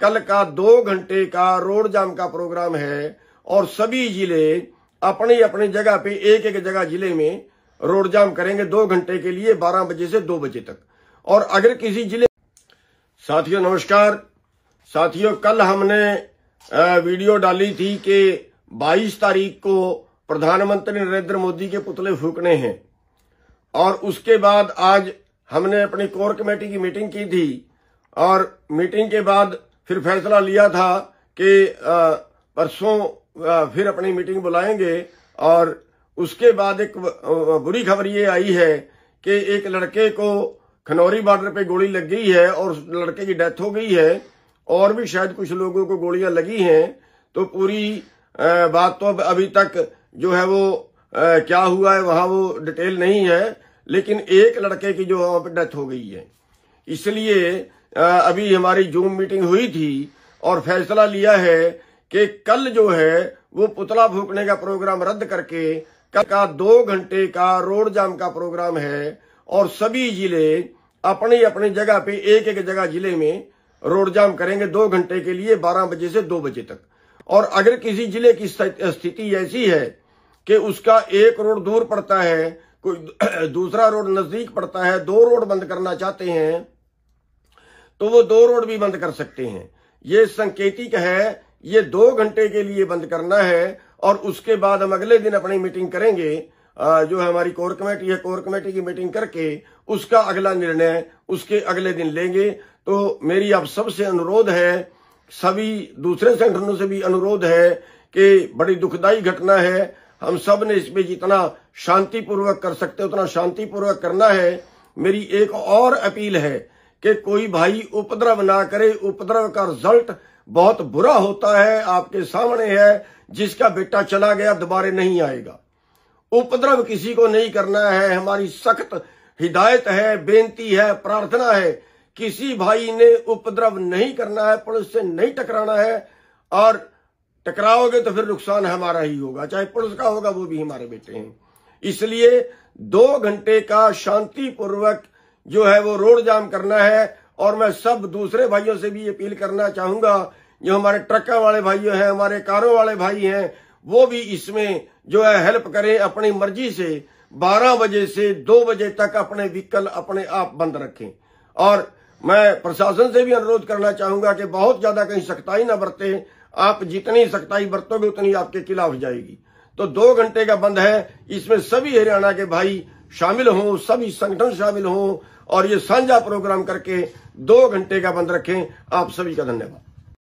कल का दो घंटे का रोड जाम का प्रोग्राम है और सभी जिले अपनी अपनी जगह पे एक एक जगह जिले में रोड जाम करेंगे दो घंटे के लिए बारह बजे से दो बजे तक और अगर किसी जिले साथियों नमस्कार साथियों कल हमने वीडियो डाली थी कि 22 तारीख को प्रधानमंत्री नरेंद्र मोदी के पुतले फूकने हैं और उसके बाद आज हमने अपनी कोर कमेटी की मीटिंग की थी और मीटिंग के बाद फिर फैसला लिया था कि परसों फिर अपनी मीटिंग बुलाएंगे और उसके बाद एक बुरी खबर ये आई है कि एक लड़के को खनौरी बॉर्डर पे गोली लग गई है और उस लड़के की डेथ हो गई है और भी शायद कुछ लोगों को गोलियां लगी हैं तो पूरी बात तो अब अभी तक जो है वो क्या हुआ है वहां वो डिटेल नहीं है लेकिन एक लड़के की जो वहां पर डेथ हो गई है इसलिए अभी हमारी जूम मीटिंग हुई थी और फैसला लिया है कि कल जो है वो पुतला फूकने का प्रोग्राम रद्द करके कल का दो घंटे का रोड जाम का प्रोग्राम है और सभी जिले अपनी अपनी जगह पे एक एक जगह जिले में रोड जाम करेंगे दो घंटे के लिए बारह बजे से दो बजे तक और अगर किसी जिले की स्थिति ऐसी है कि उसका एक रोड दूर पड़ता है कोई दूसरा रोड नजदीक पड़ता है दो रोड बंद करना चाहते हैं तो वो दो रोड भी बंद कर सकते हैं ये संकेतिक है ये दो घंटे के लिए बंद करना है और उसके बाद हम अगले दिन अपनी मीटिंग करेंगे जो है हमारी कोर कमेटी है कोर कमेटी की मीटिंग करके उसका अगला निर्णय उसके अगले दिन लेंगे तो मेरी आप सबसे अनुरोध है सभी दूसरे संगठनों से भी अनुरोध है कि बड़ी दुखदायी घटना है हम सब ने इसमें जितना शांतिपूर्वक कर सकते उतना शांतिपूर्वक करना है मेरी एक और अपील है कि कोई भाई उपद्रव ना करे उपद्रव का रिजल्ट बहुत बुरा होता है आपके सामने है जिसका बेटा चला गया दोबारा नहीं आएगा उपद्रव किसी को नहीं करना है हमारी सख्त हिदायत है बेनती है प्रार्थना है किसी भाई ने उपद्रव नहीं करना है पुलिस से नहीं टकराना है और टकराओगे तो फिर नुकसान हमारा ही होगा चाहे पुलिस का होगा वो भी हमारे बेटे हैं इसलिए दो घंटे का शांतिपूर्वक जो है वो रोड जाम करना है और मैं सब दूसरे भाइयों से भी अपील करना चाहूंगा जो हमारे ट्रक वाले भाई हैं हमारे कारों वाले भाई हैं वो भी इसमें जो है हेल्प करें अपनी मर्जी से 12 बजे से 2 बजे तक अपने व्हीकल अपने आप बंद रखें और मैं प्रशासन से भी अनुरोध करना चाहूंगा कि बहुत ज्यादा कहीं सख्ताई ना बरते आप जितनी सख्ताई बरतोगे उतनी आपके खिलाफ जाएगी तो दो घंटे का बंद है इसमें सभी हरियाणा के भाई शामिल हों सभी संगठन शामिल हों और ये साझा प्रोग्राम करके दो घंटे का बंद रखें आप सभी का धन्यवाद